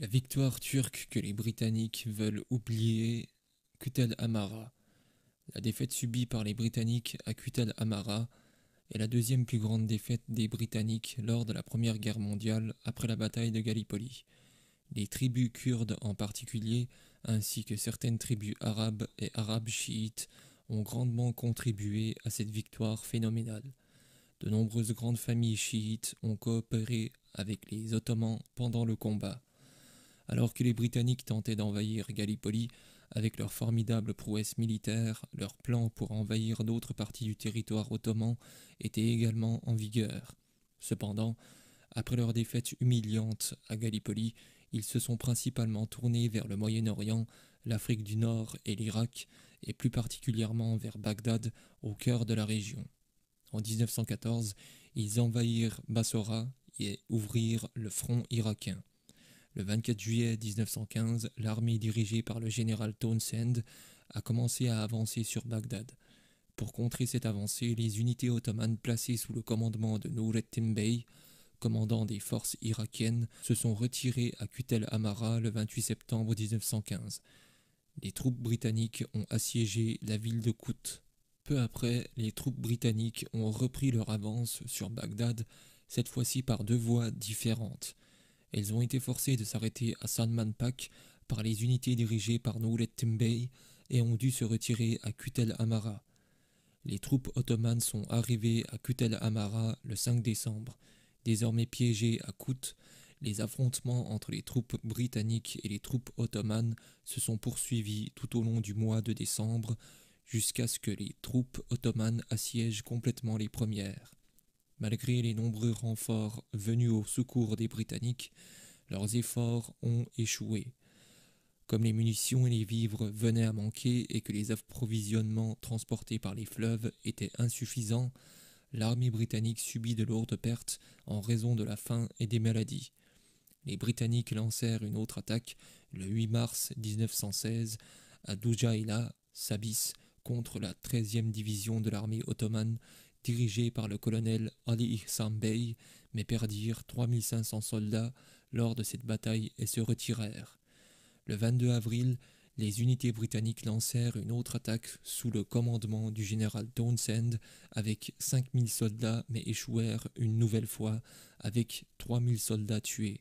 la victoire turque que les Britanniques veulent oublier, Kutel Amara. La défaite subie par les Britanniques à Kutel Amara est la deuxième plus grande défaite des Britanniques lors de la Première Guerre mondiale après la bataille de Gallipoli. Les tribus kurdes en particulier, ainsi que certaines tribus arabes et arabes chiites, ont grandement contribué à cette victoire phénoménale. De nombreuses grandes familles chiites ont coopéré avec les Ottomans pendant le combat alors que les Britanniques tentaient d'envahir Gallipoli avec leurs formidables prouesses militaires, leurs plans pour envahir d'autres parties du territoire ottoman étaient également en vigueur. Cependant, après leur défaite humiliante à Gallipoli, ils se sont principalement tournés vers le Moyen-Orient, l'Afrique du Nord et l'Irak, et plus particulièrement vers Bagdad, au cœur de la région. En 1914, ils envahirent Bassora et ouvrirent le front irakien. Le 24 juillet 1915, l'armée dirigée par le général Townsend a commencé à avancer sur Bagdad. Pour contrer cette avancée, les unités ottomanes placées sous le commandement de Nurettin Bey, commandant des forces irakiennes, se sont retirées à Kutel Amara le 28 septembre 1915. Les troupes britanniques ont assiégé la ville de Kut. Peu après, les troupes britanniques ont repris leur avance sur Bagdad, cette fois-ci par deux voies différentes. Elles ont été forcées de s'arrêter à Sandmanpak par les unités dirigées par Noulet Timbey et ont dû se retirer à Kutel Amara. Les troupes ottomanes sont arrivées à Kutel Amara le 5 décembre. Désormais piégées à Kout, les affrontements entre les troupes britanniques et les troupes ottomanes se sont poursuivis tout au long du mois de décembre jusqu'à ce que les troupes ottomanes assiègent complètement les premières. Malgré les nombreux renforts venus au secours des Britanniques, leurs efforts ont échoué. Comme les munitions et les vivres venaient à manquer et que les approvisionnements transportés par les fleuves étaient insuffisants, l'armée britannique subit de lourdes pertes en raison de la faim et des maladies. Les Britanniques lancèrent une autre attaque le 8 mars 1916 à Doujaïla, Sabis, contre la 13e division de l'armée ottomane dirigés par le colonel Ali Ihsan mais perdirent 3500 soldats lors de cette bataille et se retirèrent. Le 22 avril, les unités britanniques lancèrent une autre attaque sous le commandement du général Townsend avec 5000 soldats mais échouèrent une nouvelle fois avec 3000 soldats tués.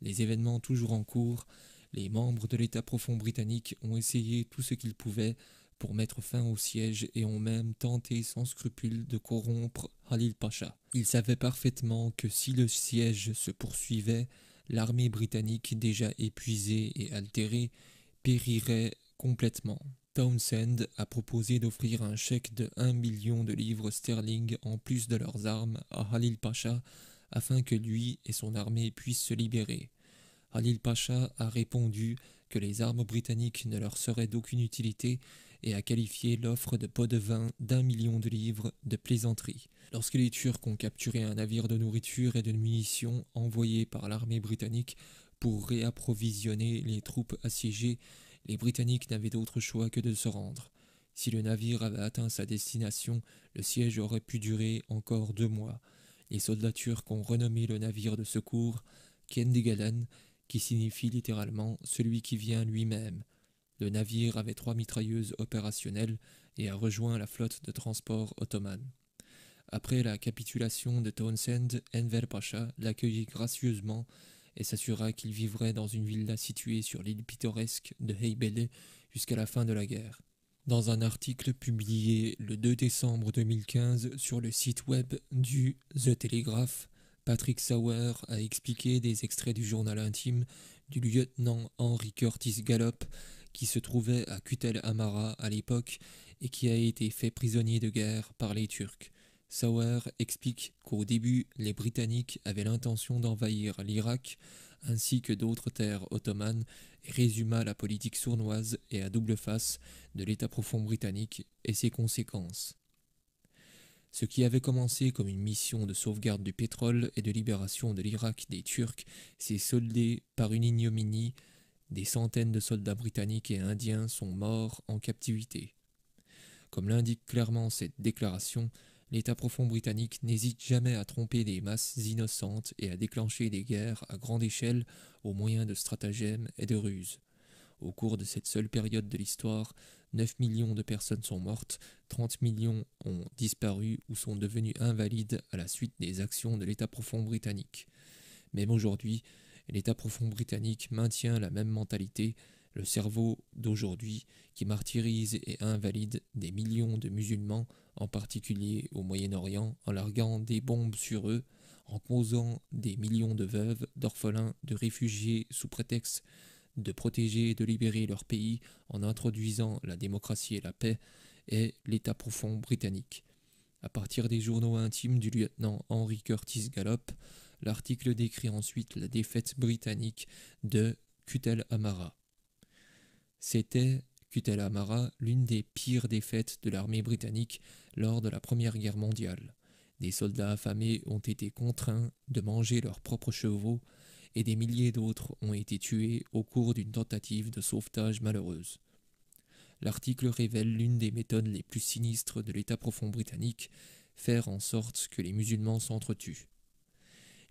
Les événements toujours en cours, les membres de l'État profond britannique ont essayé tout ce qu'ils pouvaient pour mettre fin au siège et ont même tenté sans scrupule de corrompre Halil Pacha. Ils savaient parfaitement que si le siège se poursuivait, l'armée britannique déjà épuisée et altérée périrait complètement. Townsend a proposé d'offrir un chèque de 1 million de livres sterling en plus de leurs armes à Halil Pacha afin que lui et son armée puissent se libérer. Halil Pacha a répondu que les armes britanniques ne leur seraient d'aucune utilité et a qualifié l'offre de pot de vin d'un million de livres de plaisanterie. Lorsque les Turcs ont capturé un navire de nourriture et de munitions envoyé par l'armée britannique pour réapprovisionner les troupes assiégées, les Britanniques n'avaient d'autre choix que de se rendre. Si le navire avait atteint sa destination, le siège aurait pu durer encore deux mois. Les soldats turcs ont renommé le navire de secours Kendigalan, qui signifie littéralement celui qui vient lui-même le navire avait trois mitrailleuses opérationnelles et a rejoint la flotte de transport ottomane. Après la capitulation de Townsend, Enver Pacha l'accueillit gracieusement et s'assura qu'il vivrait dans une villa située sur l'île pittoresque de Heybele jusqu'à la fin de la guerre. Dans un article publié le 2 décembre 2015 sur le site web du The Telegraph, Patrick Sauer a expliqué des extraits du journal intime du lieutenant Henry Curtis Gallop qui se trouvait à Kutel Amara à l'époque et qui a été fait prisonnier de guerre par les Turcs. Sauer explique qu'au début, les Britanniques avaient l'intention d'envahir l'Irak ainsi que d'autres terres ottomanes et résuma la politique sournoise et à double face de l'État profond britannique et ses conséquences. Ce qui avait commencé comme une mission de sauvegarde du pétrole et de libération de l'Irak des Turcs s'est soldé par une ignominie des centaines de soldats britanniques et indiens sont morts en captivité. Comme l'indique clairement cette déclaration, l'État profond britannique n'hésite jamais à tromper des masses innocentes et à déclencher des guerres à grande échelle au moyen de stratagèmes et de ruses. Au cours de cette seule période de l'histoire, 9 millions de personnes sont mortes, 30 millions ont disparu ou sont devenues invalides à la suite des actions de l'État profond britannique. Même aujourd'hui, L'État profond britannique maintient la même mentalité, le cerveau d'aujourd'hui qui martyrise et invalide des millions de musulmans, en particulier au Moyen-Orient, en larguant des bombes sur eux, en causant des millions de veuves, d'orphelins, de réfugiés sous prétexte de protéger et de libérer leur pays en introduisant la démocratie et la paix, est l'État profond britannique. À partir des journaux intimes du lieutenant Henry Curtis Gallop, L'article décrit ensuite la défaite britannique de Kutel Amara. C'était Kutel Amara l'une des pires défaites de l'armée britannique lors de la Première Guerre mondiale. Des soldats affamés ont été contraints de manger leurs propres chevaux et des milliers d'autres ont été tués au cours d'une tentative de sauvetage malheureuse. L'article révèle l'une des méthodes les plus sinistres de l'État profond britannique, faire en sorte que les musulmans s'entretuent.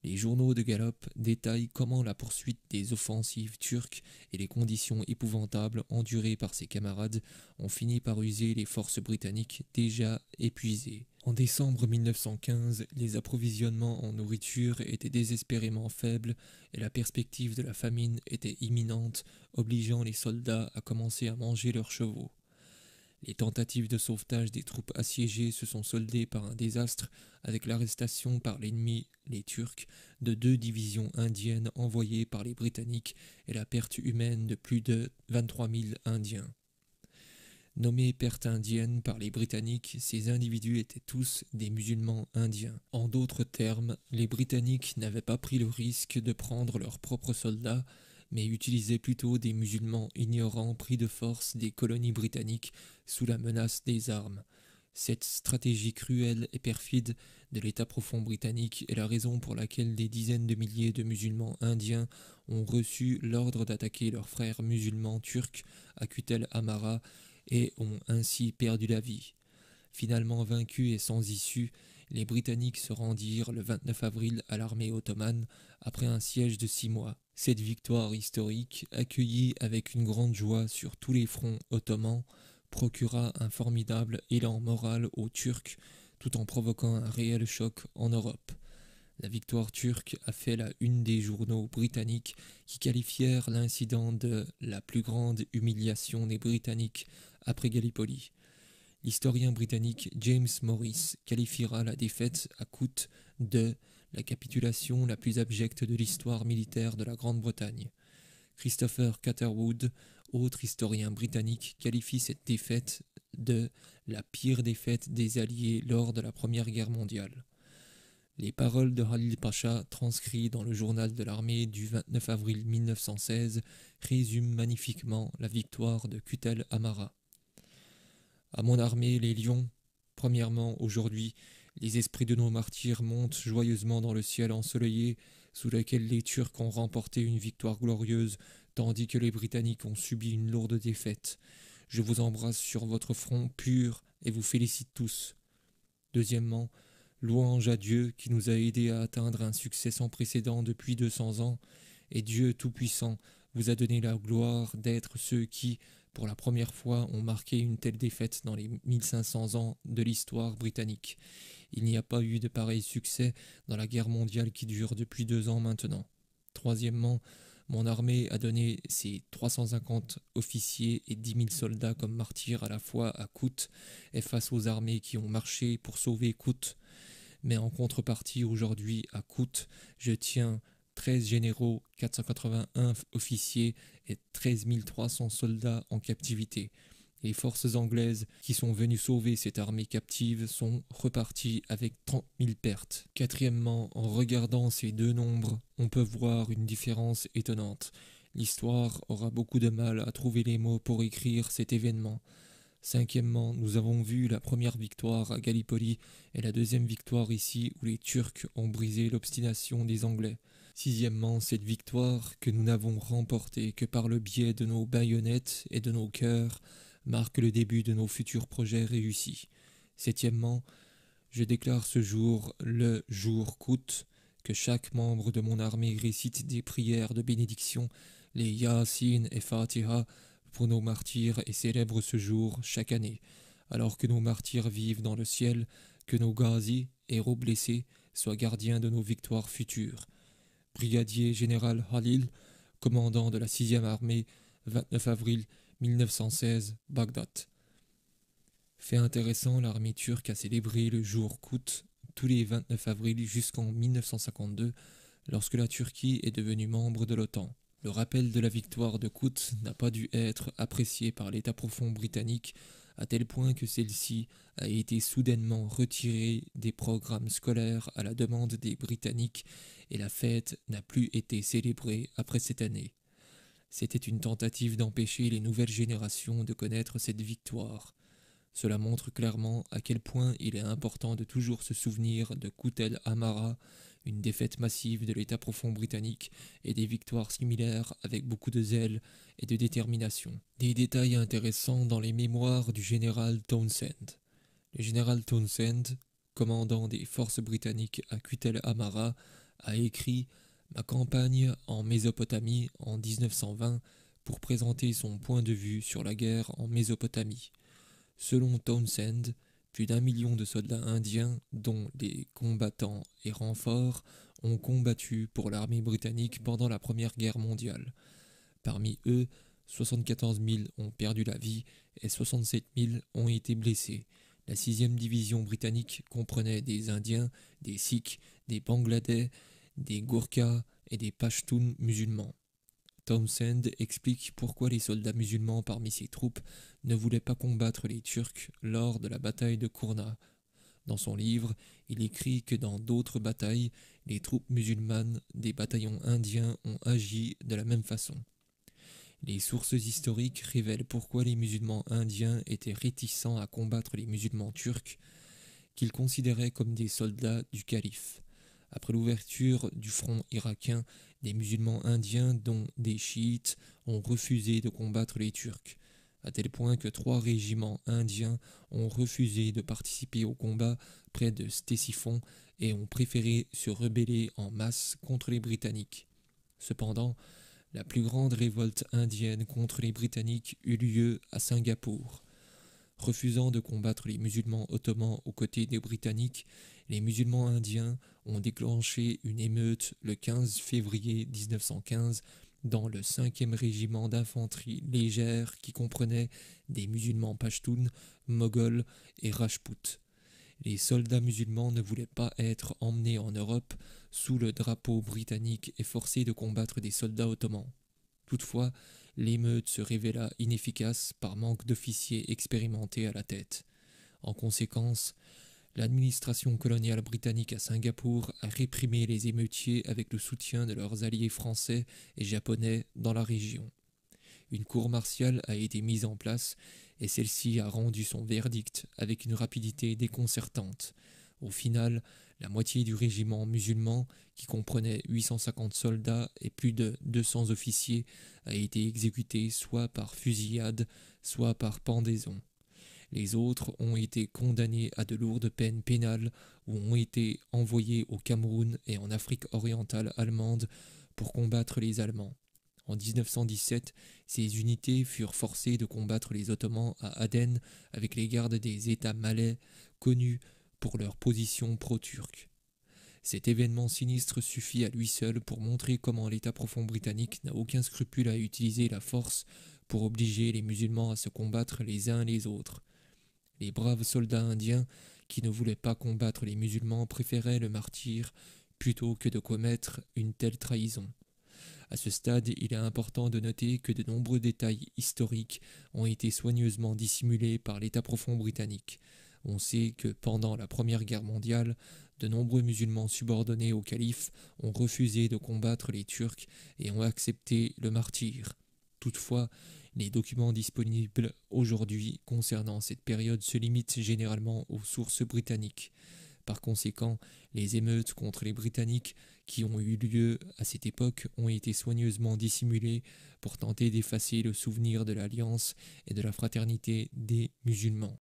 Les journaux de galop détaillent comment la poursuite des offensives turques et les conditions épouvantables endurées par ses camarades ont fini par user les forces britanniques déjà épuisées. En décembre 1915, les approvisionnements en nourriture étaient désespérément faibles et la perspective de la famine était imminente, obligeant les soldats à commencer à manger leurs chevaux. Les tentatives de sauvetage des troupes assiégées se sont soldées par un désastre avec l'arrestation par l'ennemi, les Turcs, de deux divisions indiennes envoyées par les Britanniques et la perte humaine de plus de 23 000 Indiens. Nommés pertes indiennes par les Britanniques, ces individus étaient tous des musulmans indiens. En d'autres termes, les Britanniques n'avaient pas pris le risque de prendre leurs propres soldats, mais utilisait plutôt des musulmans ignorants pris de force des colonies britanniques sous la menace des armes. Cette stratégie cruelle et perfide de l'État profond britannique est la raison pour laquelle des dizaines de milliers de musulmans indiens ont reçu l'ordre d'attaquer leurs frères musulmans turcs à Kutel Amara et ont ainsi perdu la vie. Finalement vaincus et sans issue, les Britanniques se rendirent le 29 avril à l'armée ottomane après un siège de six mois. Cette victoire historique, accueillie avec une grande joie sur tous les fronts ottomans, procura un formidable élan moral aux Turcs tout en provoquant un réel choc en Europe. La victoire turque a fait la une des journaux britanniques qui qualifièrent l'incident de la plus grande humiliation des Britanniques après Gallipoli. L'historien britannique James Morris qualifiera la défaite à coûte de la capitulation la plus abjecte de l'histoire militaire de la Grande-Bretagne. Christopher Catherwood, autre historien britannique, qualifie cette défaite de la pire défaite des Alliés lors de la Première Guerre mondiale. Les paroles de Halil Pacha, transcrites dans le journal de l'armée du 29 avril 1916, résument magnifiquement la victoire de Kutel Amara. À mon armée, les lions, premièrement aujourd'hui, les esprits de nos martyrs montent joyeusement dans le ciel ensoleillé, sous lequel les Turcs ont remporté une victoire glorieuse, tandis que les Britanniques ont subi une lourde défaite. Je vous embrasse sur votre front pur et vous félicite tous. Deuxièmement, louange à Dieu qui nous a aidés à atteindre un succès sans précédent depuis 200 ans, et Dieu Tout-Puissant vous a donné la gloire d'être ceux qui, pour la première fois, ont marqué une telle défaite dans les 1500 ans de l'histoire britannique il n'y a pas eu de pareil succès dans la guerre mondiale qui dure depuis deux ans maintenant. Troisièmement, mon armée a donné ses 350 officiers et 10 000 soldats comme martyrs à la fois à Kout et face aux armées qui ont marché pour sauver Kout. Mais en contrepartie, aujourd'hui, à Kout, je tiens 13 généraux, 481 officiers et 13 300 soldats en captivité. Les forces anglaises qui sont venues sauver cette armée captive sont reparties avec 30 mille pertes. Quatrièmement, en regardant ces deux nombres, on peut voir une différence étonnante. L'histoire aura beaucoup de mal à trouver les mots pour écrire cet événement. Cinquièmement, nous avons vu la première victoire à Gallipoli et la deuxième victoire ici où les Turcs ont brisé l'obstination des Anglais. Sixièmement, cette victoire que nous n'avons remportée que par le biais de nos baïonnettes et de nos cœurs marque le début de nos futurs projets réussis. Septièmement, je déclare ce jour le jour coûte, que chaque membre de mon armée récite des prières de bénédiction, les Yasin et Fatiha, pour nos martyrs et célèbre ce jour chaque année, alors que nos martyrs vivent dans le ciel, que nos gazis, héros blessés, soient gardiens de nos victoires futures. Brigadier général Halil, commandant de la 6e armée, 29 avril 1916, Bagdad. Fait intéressant, l'armée turque a célébré le jour Kout tous les 29 avril jusqu'en 1952, lorsque la Turquie est devenue membre de l'OTAN. Le rappel de la victoire de Kout n'a pas dû être apprécié par l'état profond britannique, à tel point que celle-ci a été soudainement retirée des programmes scolaires à la demande des Britanniques et la fête n'a plus été célébrée après cette année. C'était une tentative d'empêcher les nouvelles générations de connaître cette victoire. Cela montre clairement à quel point il est important de toujours se souvenir de Kutel Amara, une défaite massive de l'État profond britannique et des victoires similaires avec beaucoup de zèle et de détermination. Des détails intéressants dans les mémoires du général Townsend. Le général Townsend, commandant des forces britanniques à Kutel Amara, a écrit ma campagne en Mésopotamie en 1920 pour présenter son point de vue sur la guerre en Mésopotamie. Selon Townsend, plus d'un million de soldats indiens, dont des combattants et renforts, ont combattu pour l'armée britannique pendant la Première Guerre mondiale. Parmi eux, 74 000 ont perdu la vie et 67 000 ont été blessés. La 6e division britannique comprenait des Indiens, des Sikhs, des Bangladais des Gurkhas et des Pashtuns musulmans. Sand explique pourquoi les soldats musulmans parmi ses troupes ne voulaient pas combattre les Turcs lors de la bataille de Kourna. Dans son livre, il écrit que dans d'autres batailles, les troupes musulmanes des bataillons indiens ont agi de la même façon. Les sources historiques révèlent pourquoi les musulmans indiens étaient réticents à combattre les musulmans turcs, qu'ils considéraient comme des soldats du calife. Après l'ouverture du front irakien, des musulmans indiens, dont des chiites, ont refusé de combattre les Turcs, à tel point que trois régiments indiens ont refusé de participer au combat près de Ctesiphon et ont préféré se rebeller en masse contre les Britanniques. Cependant, la plus grande révolte indienne contre les Britanniques eut lieu à Singapour. Refusant de combattre les musulmans ottomans aux côtés des Britanniques, les musulmans indiens ont déclenché une émeute le 15 février 1915 dans le 5e régiment d'infanterie légère qui comprenait des musulmans pashtuns, moghols et rajputs. Les soldats musulmans ne voulaient pas être emmenés en Europe sous le drapeau britannique et forcés de combattre des soldats ottomans. Toutefois, l'émeute se révéla inefficace par manque d'officiers expérimentés à la tête. En conséquence, L'administration coloniale britannique à Singapour a réprimé les émeutiers avec le soutien de leurs alliés français et japonais dans la région. Une cour martiale a été mise en place et celle-ci a rendu son verdict avec une rapidité déconcertante. Au final, la moitié du régiment musulman, qui comprenait 850 soldats et plus de 200 officiers, a été exécutée soit par fusillade, soit par pendaison. Les autres ont été condamnés à de lourdes peines pénales ou ont été envoyés au Cameroun et en Afrique orientale allemande pour combattre les Allemands. En 1917, ces unités furent forcées de combattre les Ottomans à Aden avec les gardes des États malais connus pour leur position pro-turque. Cet événement sinistre suffit à lui seul pour montrer comment l'État profond britannique n'a aucun scrupule à utiliser la force pour obliger les musulmans à se combattre les uns les autres. Les braves soldats indiens, qui ne voulaient pas combattre les musulmans, préféraient le martyr plutôt que de commettre une telle trahison. À ce stade, il est important de noter que de nombreux détails historiques ont été soigneusement dissimulés par l'État profond britannique. On sait que pendant la Première Guerre mondiale, de nombreux musulmans subordonnés au calife ont refusé de combattre les Turcs et ont accepté le martyre. Toutefois, les documents disponibles aujourd'hui concernant cette période se limitent généralement aux sources britanniques. Par conséquent, les émeutes contre les Britanniques qui ont eu lieu à cette époque ont été soigneusement dissimulées pour tenter d'effacer le souvenir de l'alliance et de la fraternité des musulmans.